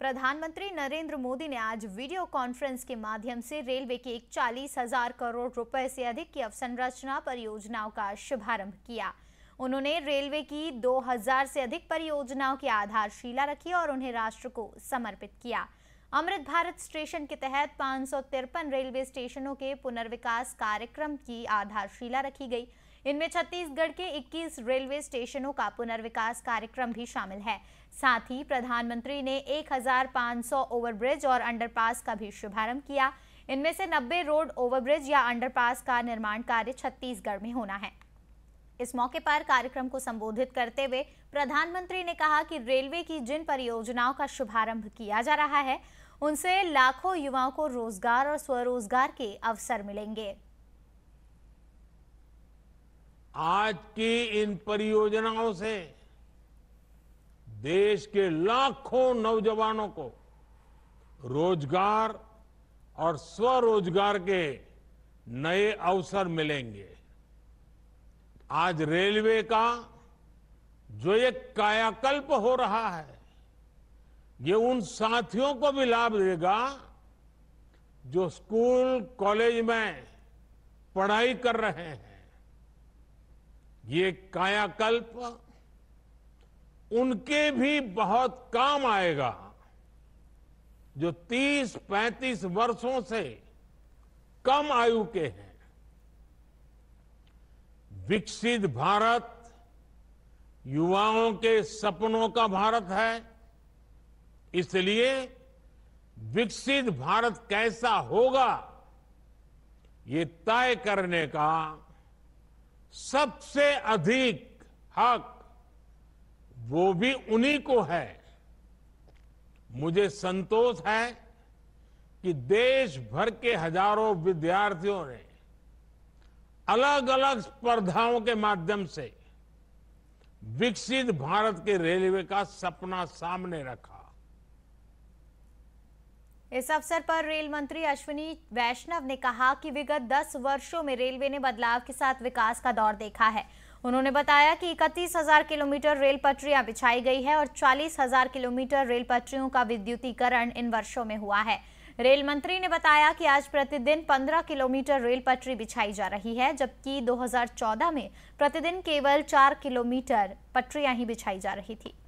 प्रधानमंत्री नरेंद्र मोदी ने आज वीडियो कॉन्फ्रेंस के माध्यम से रेलवे के एक चालीस हजार करोड़ रुपए से अधिक की अवसंरचना परियोजनाओं का शुभारंभ किया उन्होंने रेलवे की 2000 से अधिक परियोजनाओं की आधारशिला रखी और उन्हें राष्ट्र को समर्पित किया अमृत भारत स्टेशन के तहत पाँच रेलवे स्टेशनों के पुनर्विकास कार्यक्रम की आधारशिला रखी गई इनमें छत्तीसगढ़ के 21 रेलवे स्टेशनों का पुनर्विकास कार्यक्रम भी शामिल है साथ ही प्रधानमंत्री ने 1,500 ओवरब्रिज और अंडरपास का भी शुभारंभ किया इनमें से 90 रोड ओवरब्रिज या अंडरपास का निर्माण कार्य छत्तीसगढ़ में होना है इस मौके पर कार्यक्रम को संबोधित करते हुए प्रधानमंत्री ने कहा कि रेलवे की जिन परियोजनाओं का शुभारंभ किया जा रहा है उनसे लाखों युवाओं को रोजगार और स्वरोजगार के अवसर मिलेंगे आज की इन परियोजनाओं से देश के लाखों नौजवानों को रोजगार और स्वरोजगार के नए अवसर मिलेंगे आज रेलवे का जो एक कायाकल्प हो रहा है ये उन साथियों को भी लाभ देगा जो स्कूल कॉलेज में पढ़ाई कर रहे हैं ये कायाकल्प उनके भी बहुत काम आएगा जो 30-35 वर्षों से कम आयु के हैं विकसित भारत युवाओं के सपनों का भारत है इसलिए विकसित भारत कैसा होगा ये तय करने का सबसे अधिक हक वो भी उन्हीं को है मुझे संतोष है कि देश भर के हजारों विद्यार्थियों ने अलग अलग स्पर्धाओं के माध्यम से विकसित भारत के रेलवे का सपना सामने रखा इस अवसर पर रेल मंत्री अश्विनी वैष्णव ने कहा कि विगत 10 वर्षों में रेलवे ने बदलाव के साथ विकास का दौर देखा है उन्होंने बताया कि इकतीस हजार किलोमीटर रेल पटरियां बिछाई गई है और चालीस हजार किलोमीटर रेल पटरियों का विद्युतीकरण इन वर्षों में हुआ है रेल मंत्री ने बताया कि आज प्रतिदिन 15 किलोमीटर रेल पटरी बिछाई जा रही है जबकि 2014 में प्रतिदिन केवल 4 किलोमीटर पटरियां ही बिछाई जा रही थी